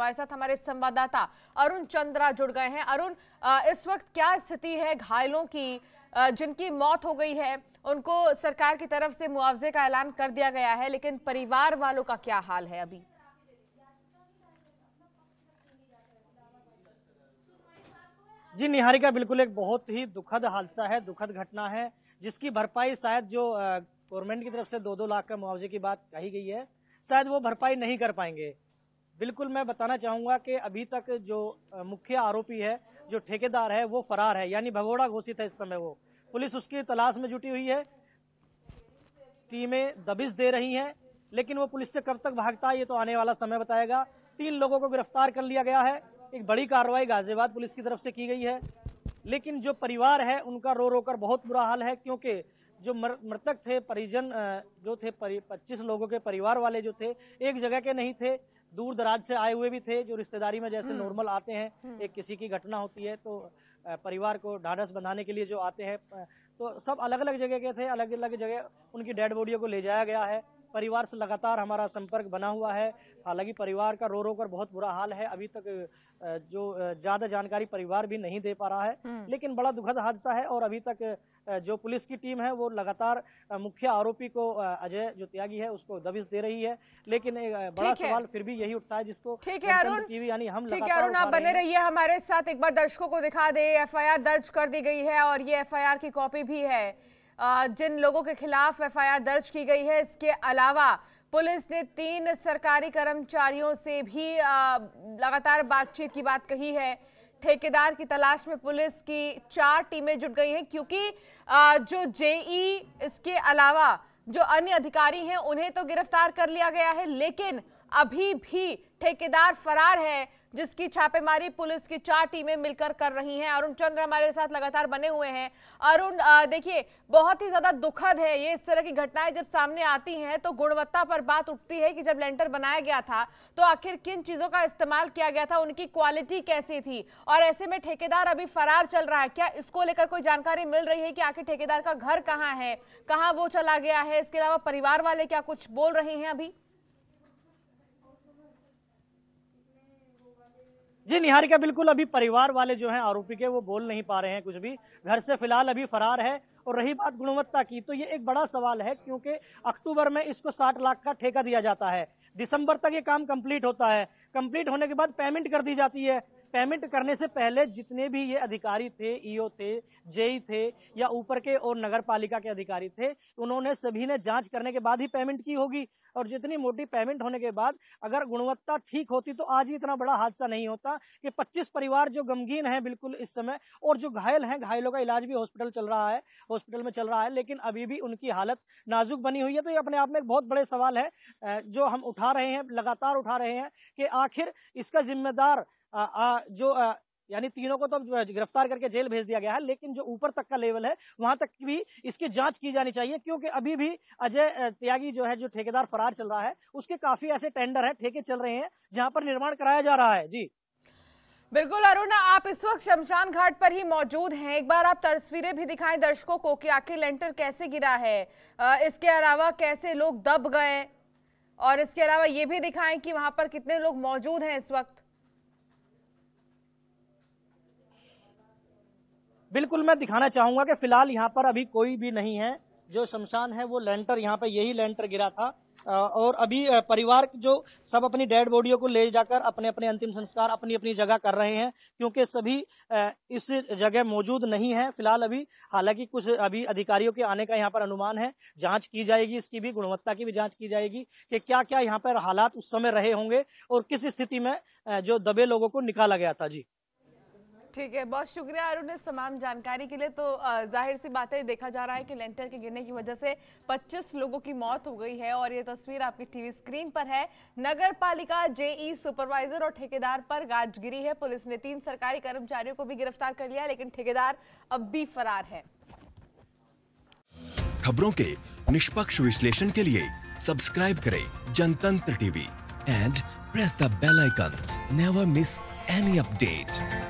हमारे साथ हमारे संवाददाता अरुण चंद्रा जुड़ गए हैं अरुण इस वक्त क्या स्थिति है घायलों की जिनकी मौत हो गई है उनको सरकार की तरफ से मुआवजे का ऐलान कर दिया गया है लेकिन परिवार वालों का क्या हाल है अभी जी निहारिका बिल्कुल एक बहुत ही दुखद हादसा है दुखद घटना है जिसकी भरपाई शायद जो गवर्नमेंट की तरफ से दो दो लाख का मुआवजे की बात कही गई है शायद वो भरपाई नहीं कर पाएंगे बिल्कुल मैं बताना चाहूंगा कि अभी तक जो मुख्य आरोपी है जो ठेकेदार है वो फरार है यानी भगोड़ा घोषित है इस समय वो पुलिस उसकी तलाश में जुटी हुई है टीमें दबिश दे रही हैं लेकिन वो पुलिस से कब तक भागता है ये तो आने वाला समय बताएगा तीन लोगों को गिरफ्तार कर लिया गया है एक बड़ी कार्रवाई गाजियाबाद पुलिस की तरफ से की गई है लेकिन जो परिवार है उनका रो रो बहुत बुरा हाल है क्योंकि जो मृतक थे परिजन जो थे पच्चीस लोगों के परिवार वाले जो थे एक जगह के नहीं थे दूर दराज से आए हुए भी थे जो रिश्तेदारी में जैसे हम्म। नॉर्मल आते हैं हम्म। एक किसी की घटना होती है तो परिवार को ढाढ़स बंधाने के लिए जो आते हैं तो सब अलग अलग जगह के थे अलग अलग जगह उनकी डेड बॉडियों को ले जाया गया है परिवार से लगातार हमारा संपर्क बना हुआ है हालांकि परिवार का रो रो कर बहुत बुरा हाल है अभी तक जो ज़्यादा जानकारी परिवार भी नहीं दे पा रहा है हम्म। लेकिन बड़ा दुखद हादसा है और अभी तक जो पुलिस की टीम है वो लगातार मुख्य आरोपी को अजय जो त्यागी है उसको दबिश दे रही है लेकिन बड़ा सवाल फिर भी यही उठता है जिसको ठीक है अरुण यानी हम ठीक है अरुण आप बने रहिए हमारे साथ एक बार दर्शकों को दिखा दे एफ दर्ज कर दी गई है और ये एफ की कॉपी भी है जिन लोगों के खिलाफ एफआईआर दर्ज की गई है इसके अलावा पुलिस ने तीन सरकारी कर्मचारियों से भी लगातार बातचीत की बात कही है ठेकेदार की तलाश में पुलिस की चार टीमें जुट गई हैं क्योंकि जो जेई इसके अलावा जो अन्य अधिकारी हैं उन्हें तो गिरफ्तार कर लिया गया है लेकिन अभी भी ठेकेदार फरार है जिसकी छापेमारी पुलिस की चार टीमें मिलकर कर रही हैं अरुण चंद्र हमारे साथ लगातार बने हुए हैं अरुण देखिए बहुत ही ज्यादा दुखद है ये इस तरह की घटनाएं जब सामने आती हैं तो गुणवत्ता पर बात उठती है कि जब लेंटर बनाया गया था तो आखिर किन चीजों का इस्तेमाल किया गया था उनकी क्वालिटी कैसी थी और ऐसे में ठेकेदार अभी फरार चल रहा है क्या इसको लेकर कोई जानकारी मिल रही है कि आखिर ठेकेदार का घर कहाँ है कहाँ वो चला गया है इसके अलावा परिवार वाले क्या कुछ बोल रहे हैं अभी जी निहारिका बिल्कुल अभी परिवार वाले जो हैं आरोपी के वो बोल नहीं पा रहे हैं कुछ भी घर से फिलहाल अभी फरार है और रही बात गुणवत्ता की तो ये एक बड़ा सवाल है क्योंकि अक्टूबर में इसको 60 लाख का ठेका दिया जाता है दिसंबर तक ये काम कंप्लीट होता है कंप्लीट होने के बाद पेमेंट कर दी जाती है पेमेंट करने से पहले जितने भी ये अधिकारी थे ईओ e थे जेई e थे या ऊपर के और नगर पालिका के अधिकारी थे उन्होंने सभी ने जांच करने के बाद ही पेमेंट की होगी और जितनी मोटी पेमेंट होने के बाद अगर गुणवत्ता ठीक होती तो आज ही इतना बड़ा हादसा नहीं होता कि 25 परिवार जो गमगीन हैं बिल्कुल इस समय और जो घायल हैं घायलों का इलाज भी हॉस्पिटल चल रहा है हॉस्पिटल में चल रहा है लेकिन अभी भी उनकी हालत नाजुक बनी हुई है तो ये अपने आप में एक बहुत बड़े सवाल है जो हम उठा रहे हैं लगातार उठा रहे हैं कि आखिर इसका जिम्मेदार आ, जो आ, यानी तीनों को तो गिरफ्तार करके जेल भेज दिया गया है लेकिन जो ऊपर तक का लेवल है वहां तक भी इसकी जांच की जानी चाहिए क्योंकि अभी भी अजय त्यागी जो है जो ठेकेदार फरार चल रहा है उसके काफी ऐसे टेंडर है ठेके चल रहे हैं जहां पर निर्माण कराया जा रहा है जी बिल्कुल अरुणा आप इस वक्त शमशान घाट पर ही मौजूद हैं एक बार आप तस्वीरें भी दिखाएं दर्शकों को कि आखिर लेंटर कैसे गिरा है इसके अलावा कैसे लोग दब गए और इसके अलावा ये भी दिखाएं कि वहां पर कितने लोग मौजूद हैं इस वक्त बिल्कुल मैं दिखाना चाहूंगा कि फिलहाल यहाँ पर अभी कोई भी नहीं है जो शमशान है वो लेंटर यहाँ पे यही लेंटर गिरा था और अभी परिवार जो सब अपनी डेड बॉडियों को ले जाकर अपने अपने अंतिम संस्कार अपनी अपनी जगह कर रहे हैं क्योंकि सभी इस जगह मौजूद नहीं है फिलहाल अभी हालांकि कुछ अभी अधिकारियों के आने का यहाँ पर अनुमान है जांच की जाएगी इसकी भी गुणवत्ता की भी जांच की जाएगी कि क्या क्या यहाँ पर हालात उस समय रहे होंगे और किस स्थिति में जो दबे लोगों को निकाला गया था जी ठीक है बहुत शुक्रिया अरुण इस तमाम जानकारी के लिए तो जाहिर सी बात है देखा जा रहा है कि लेंटर के गिरने की वजह से 25 लोगों की मौत हो गई है और ये तस्वीर आपकी टीवी स्क्रीन पर है नगर पालिका जेई सुपरवाइजर और ठेकेदार पर गाजगिरी है पुलिस ने तीन सरकारी कर्मचारियों को भी गिरफ्तार कर लिया लेकिन ठेकेदार अब भी फरार है खबरों के निष्पक्ष विश्लेषण के लिए सब्सक्राइब करें Jantantra TV and press the bell icon never miss any update